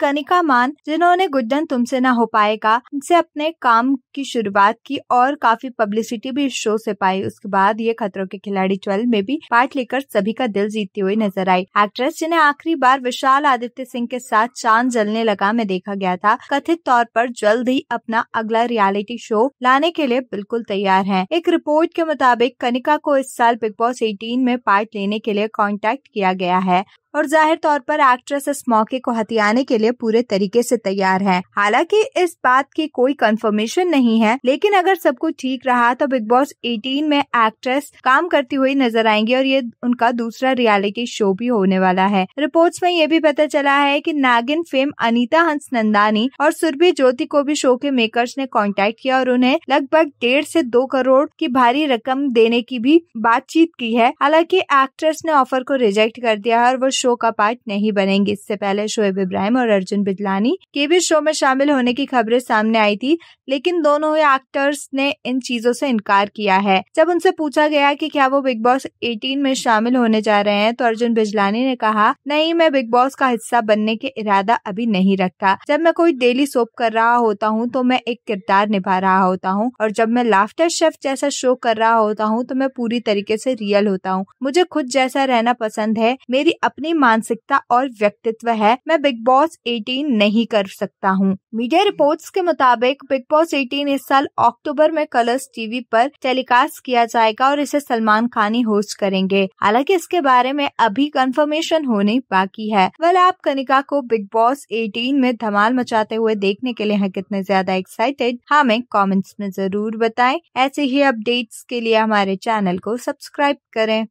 कनिका मान जिन्होंने गुड्डन तुमसे ना हो पाएगा से अपने काम की शुरुआत की और काफी पब्लिसिटी भी इस शो से पाई उसके बाद ये खतरों के खिलाड़ी ट्वेल्व में भी पार्ट लेकर सभी का दिल जीतती हुई नजर आई एक्ट्रेस जिन्हें आखिरी बार विशाल आदित्य सिंह के साथ चांद जलने लगा में देखा गया था कथित तौर पर जल्द ही अपना अगला रियालिटी शो लाने के लिए बिल्कुल तैयार है एक रिपोर्ट के मुताबिक कनिका को इस साल बिग बॉस एटीन में पार्ट लेने के लिए कॉन्टेक्ट किया गया है और जाहिर तौर पर एक्ट्रेस इस मौके को हथियाने के लिए पूरे तरीके से तैयार है हालांकि इस बात की कोई कंफर्मेशन नहीं है लेकिन अगर सब कुछ ठीक रहा तो बिग बॉस 18 में एक्ट्रेस काम करती हुई नजर आएंगी और ये उनका दूसरा रियलिटी शो भी होने वाला है रिपोर्ट्स में ये भी पता चला है कि नागिन फेम अनीता हंस नंदानी और सुरभि ज्योति को भी शो के मेकर्स ने कॉन्टेक्ट किया और उन्हें लगभग डेढ़ से दो करोड़ की भारी रकम देने की भी बातचीत की है हालांकि एक्ट्रेस ने ऑफर को रिजेक्ट कर दिया है और वो शो शो का पार्ट नहीं बनेंगे इससे पहले शोएब इब्राहिम और अर्जुन बिजलानी के भी शो में शामिल होने की खबरें सामने आई थी लेकिन दोनों ही एक्टर्स ने इन चीजों से इनकार किया है जब उनसे पूछा गया कि क्या वो बिग बॉस 18 में शामिल होने जा रहे हैं तो अर्जुन बिजलानी ने कहा नहीं मैं बिग बॉस का हिस्सा बनने के इरादा अभी नहीं रखता जब मैं कोई डेली सोप कर रहा होता हूँ तो मैं एक किरदार निभा रहा होता हूँ और जब मैं लाफ्टर शेफ जैसा शो कर रहा होता हूँ तो मैं पूरी तरीके से रियल होता हूँ मुझे खुद जैसा रहना पसंद है मेरी अपनी मानसिकता और व्यक्तित्व है मैं बिग बॉस 18 नहीं कर सकता हूँ मीडिया रिपोर्ट्स के मुताबिक बिग बॉस 18 इस साल अक्टूबर में कलर्स टीवी पर टेलीकास्ट किया जाएगा और इसे सलमान खान ही होस्ट करेंगे हालांकि इसके बारे में अभी कंफर्मेशन होने बाकी है वल आप कनिका को बिग बॉस 18 में धमाल मचाते हुए देखने के लिए हैं कितने ज्यादा एक्साइटेड हमें कमेंट्स में जरूर बताएं ऐसे ही अपडेट्स के लिए हमारे चैनल को सब्सक्राइब करें